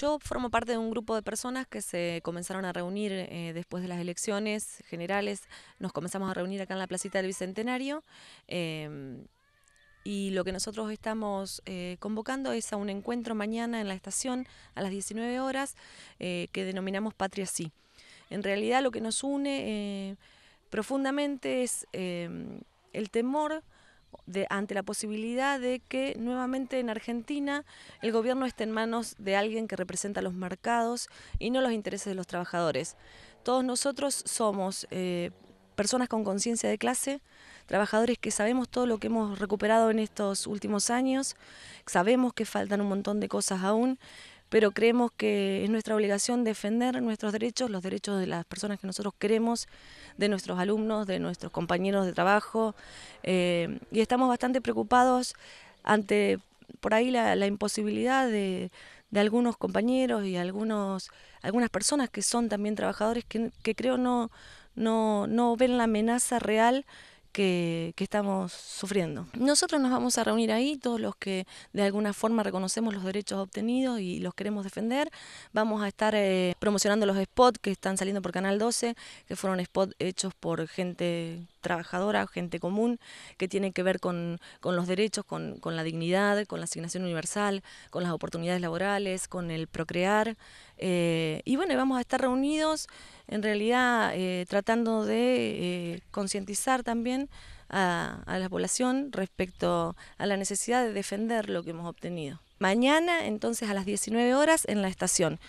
Yo formo parte de un grupo de personas que se comenzaron a reunir eh, después de las elecciones generales. Nos comenzamos a reunir acá en la Placita del Bicentenario. Em, y lo que nosotros estamos eh, convocando es a un encuentro mañana en la estación a las 19 horas eh, que denominamos Patria Sí. En realidad lo que nos une profundamente es em, el temor ante la posibilidad de que nuevamente en Argentina el gobierno esté en manos de alguien que representa los mercados y no los intereses de los trabajadores. Todos nosotros somos eh, personas con conciencia de clase, trabajadores que sabemos todo lo que hemos recuperado en estos últimos años, sabemos que faltan un montón de cosas aún pero creemos que es nuestra obligación defender nuestros derechos, los derechos de las personas que nosotros queremos, de nuestros alumnos, de nuestros compañeros de trabajo, eh, y estamos bastante preocupados ante por ahí la, la imposibilidad de, algunos compañeros y algunos, algunas personas que son también trabajadores que, creo no, no, no ven la amenaza real que, estamos sufriendo. Nosotros nos vamos a reunir ahí, todos los que de alguna forma reconocemos los derechos obtenidos y los queremos defender. Vamos a estar eh, promocionando los spots que están saliendo por Canal 12, que fueron spots hechos por gente trabajadora, gente común, que tiene que ver con, los derechos, con, la dignidad, con la asignación universal, con las oportunidades laborales, con el procrear. Eh, y bueno, vamos a estar reunidos en realidad eh, tratando de eh, concientizar también a, a la población respecto a la necesidad de defender lo que hemos obtenido. Mañana, entonces, a las 19 horas en la estación.